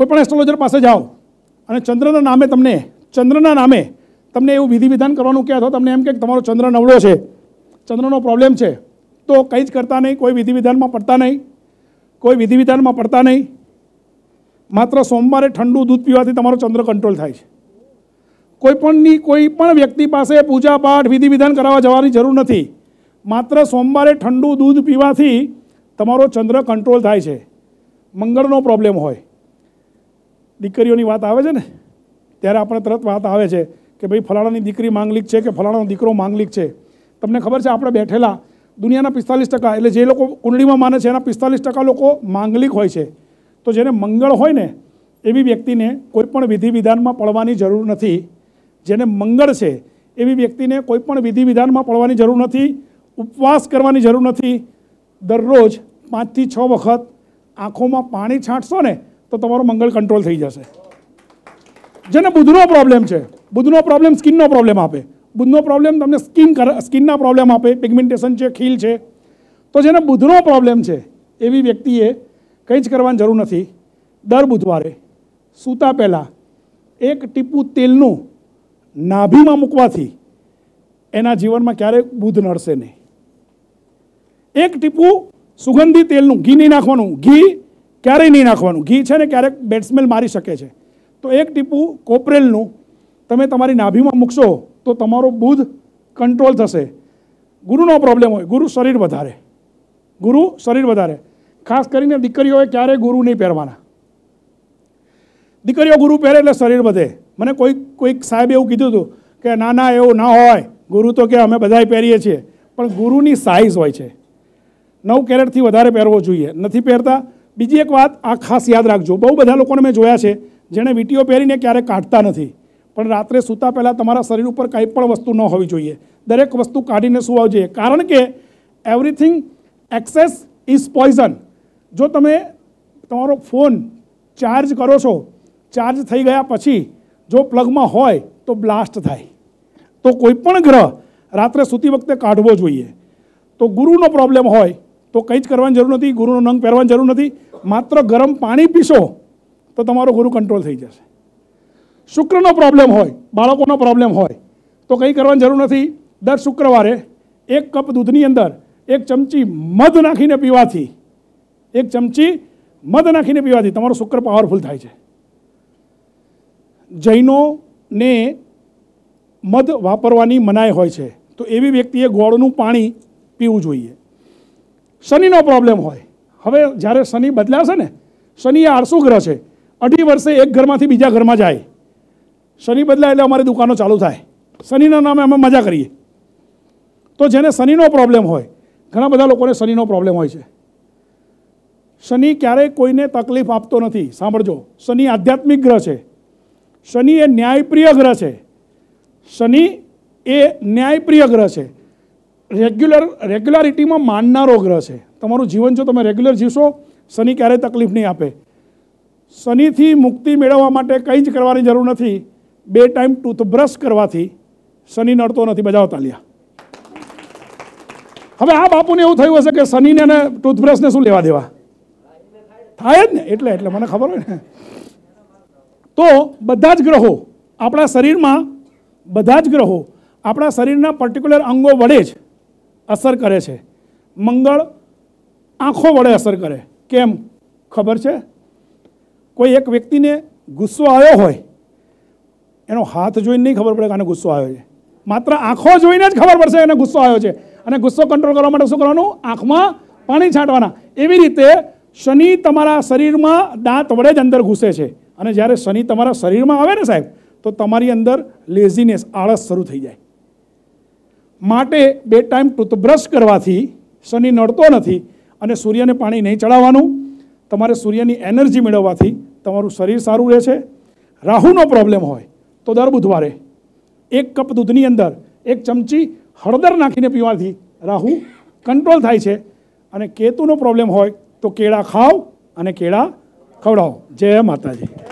કોઈ કોઈપણ એસ્ટ્રોલોજર પાસે જાઓ અને ચંદ્રના નામે તમને ચંદ્રના નામે તમને એવું વિધિ વિધાન કરવાનું કે અથવા તમને એમ કે તમારો ચંદ્ર નવળો છે ચંદ્રનો પ્રોબ્લેમ છે તો કંઈ જ કરતા નહીં કોઈ વિધિ વિધાનમાં પડતા નહીં કોઈ વિધિ વિધાનમાં પડતા નહીં માત્ર સોમવારે ઠંડુ દૂધ પીવાથી તમારો ચંદ્ર કંટ્રોલ થાય છે કોઈપણની કોઈ પણ વ્યક્તિ પાસે પૂજા પાઠ વિધિ વિધાન કરાવવા જવાની જરૂર નથી માત્ર સોમવારે ઠંડુ દૂધ પીવાથી તમારો ચંદ્ર કંટ્રોલ થાય છે મંગળનો પ્રોબ્લેમ હોય દીકરીઓની વાત આવે છે ને ત્યારે આપણે તરત વાત આવે છે કે ભાઈ ફલાણાની દીકરી માંગલિક છે કે ફલાણાનો દીકરો માંગલિક છે તમને ખબર છે આપણે બેઠેલા દુનિયાના પિસ્તાલીસ ટકા એટલે જે લોકો કુંડળીમાં માને છે એના પિસ્તાલીસ ટકા લોકો માંગલિક હોય છે તો જેને મંગળ હોય ને એવી વ્યક્તિને કોઈપણ વિધિ વિધાનમાં પડવાની જરૂર નથી જેને મંગળ છે એવી વ્યક્તિને કોઈપણ વિધિ વિધાનમાં પડવાની જરૂર નથી ઉપવાસ કરવાની જરૂર નથી દરરોજ પાંચથી છ વખત આંખોમાં પાણી છાંટશો ને તો તમારો મંગળ કંટ્રોલ થઈ જશે જેને બુધનો પ્રોબ્લેમ છે બુધનો પ્રોબ્લેમ સ્કિનનો પ્રોબ્લેમ આપે બુધનો પ્રોબ્લેમ તમને સ્કિન સ્કિનના પ્રોબ્લેમ આપે પિગમેન્ટેશન છે ખીલ છે તો જેને બુધનો પ્રોબ્લેમ છે એવી વ્યક્તિએ કંઈ જ કરવાની જરૂર નથી દર બુધવારે સૂતા પહેલાં એક ટીપું તેલનું નાભીમાં મૂકવાથી એના જીવનમાં ક્યારેય બુધ નડશે નહીં એક ટીપું સુગંધી તેલનું ઘી નહીં નાખવાનું ઘી ક્યારેય નહીં નાખવાનું ઘી છે ને ક્યારેક બેટ્સમેન મારી શકે છે તો એક ટીપુ કોપરેલનું તમે તમારી નાભીમાં મૂકશો તો તમારો બુધ કંટ્રોલ થશે ગુરુનો પ્રોબ્લેમ હોય ગુરુ શરીર વધારે ગુરુ શરીર વધારે ખાસ કરીને દીકરીઓએ ક્યારેય ગુરુ નહીં પહેરવાના દીકરીઓ ગુરુ પહેરે એટલે શરીર વધે મને કોઈ કોઈક સાહેબ એવું કીધું હતું કે ના ના એવું ના હોય ગુરુ તો કે અમે બધાય પહેરીએ છીએ પણ ગુરુની સાઇઝ હોય છે નવ કેરેટથી વધારે પહેરવો જોઈએ નથી પહેરતા બીજી એક વાત આ ખાસ યાદ રાખજો બહુ બધા લોકો મેં જોયા છે જેને વીટીઓ પહેરીને ક્યારે કાઢતા નથી પણ રાત્રે સૂતા પહેલા તમારા શરીર ઉપર કઈ પણ વસ્તુ ન હોવી જોઈએ દરેક વસ્તુ કાઢીને સુવા જોઈએ કારણ કે एवरीथिंग એક્સેસ ઇઝ પોઈઝન જો તમે તમારો ફોન ચાર્જ કરો છો ચાર્જ થઈ ગયા પછી જો પ્લગમાં હોય તો બ્લાસ્ટ થાય તો કોઈ પણ ગ્રહ રાત્રે સૂતી વખતે કાઢવો જોઈએ તો ગુરુનો પ્રોબ્લેમ હોય તો કઈ જ કરવાની જરૂર નથી ગુરુનો નંગ પહેરવાની જરૂર નથી માત્ર ગરમ પાણી પીશો તો તમારો ગુરુ કંટ્રોલ થઈ જશે શુક્રનો પ્રોબ્લેમ હોય બાળકોનો પ્રોબ્લેમ હોય તો કંઈ કરવાની જરૂર નથી દર શુક્રવારે એક કપ દૂધની અંદર એક ચમચી મધ નાખીને પીવાથી એક ચમચી મધ નાખીને પીવાથી તમારો શુક્ર પાવરફુલ થાય છે જૈનોને મધ વાપરવાની મનાઈ હોય છે તો એવી વ્યક્તિએ ગોળનું પાણી પીવું જોઈએ શનિનો પ્રોબ્લેમ હોય હવે જ્યારે શનિ બદલાશે ને શનિ એ આળસુ ગ્રહ છે અઢી વર્ષે એક ઘરમાંથી બીજા ઘરમાં જાય શનિ બદલાય એટલે અમારી દુકાનો ચાલુ થાય શનિના નામે અમે મજા કરીએ તો જેને શનિનો પ્રોબ્લેમ હોય ઘણા બધા લોકોને શનિનો પ્રોબ્લેમ હોય છે શનિ ક્યારેય કોઈને તકલીફ આપતો નથી સાંભળજો શનિ આધ્યાત્મિક ગ્રહ છે શનિ એ ન્યાયપ્રિય ગ્રહ છે શનિ એ ન્યાયપ્રિય ગ્રહ છે રેગ્યુલર રેગ્યુલારિટીમાં માનનારો ગ્રહ છે તમારું જીવન જો તમે રેગ્યુલર જીવશો શનિ ક્યારેય તકલીફ નહીં આપે શનિથી મુક્તિ મેળવવા માટે કંઈ જ કરવાની જરૂર નથી બે ટાઈમ ટૂથબ્રશ કરવાથી શનિ નડતો નથી બજાવતા લ્યા હવે આ બાપુને એવું થયું હશે કે શનિને અને ટૂથબ્રશને શું લેવા દેવા થાય જ ને એટલે એટલે મને ખબર હોય ને તો બધા જ ગ્રહો આપણા શરીરમાં બધા જ ગ્રહો આપણા શરીરના પર્ટિક્યુલર અંગો વડે જ અસર કરે છે મંગળ આંખો વડે અસર કરે કેમ ખબર છે કોઈ એક વ્યક્તિને ગુસ્સો આવ્યો હોય એનો હાથ જોઈને નહીં ખબર પડે કે આને ગુસ્સો આવ્યો છે માત્ર આંખો જોઈને જ ખબર પડશે એને ગુસ્સો આવ્યો છે અને ગુસ્સો કંટ્રોલ કરવા માટે શું કરવાનું આંખમાં પાણી છાંટવાના એવી રીતે શનિ તમારા શરીરમાં દાંત વડે જ અંદર ઘૂસે છે અને જ્યારે શનિ તમારા શરીરમાં આવે ને સાહેબ તો તમારી અંદર લેઝીનેસ આળસ શરૂ થઈ જાય માટે બે ટાઈમ ટૂથબ્રશ કરવાથી શનિ નડતો નથી અને સૂર્યને પાણી નહીં ચડાવવાનું તમારે સૂર્યની એનર્જી મેળવવાથી તમારું શરીર સારું રહે છે રાહુનો પ્રોબ્લેમ હોય તો દર બુધવારે એક કપ દૂધની અંદર એક ચમચી હળદર નાખીને પીવાથી રાહુ કંટ્રોલ થાય છે અને કેતુનો પ્રોબ્લેમ હોય તો કેળા ખાવ અને કેળા ખવડાવો જય માતાજી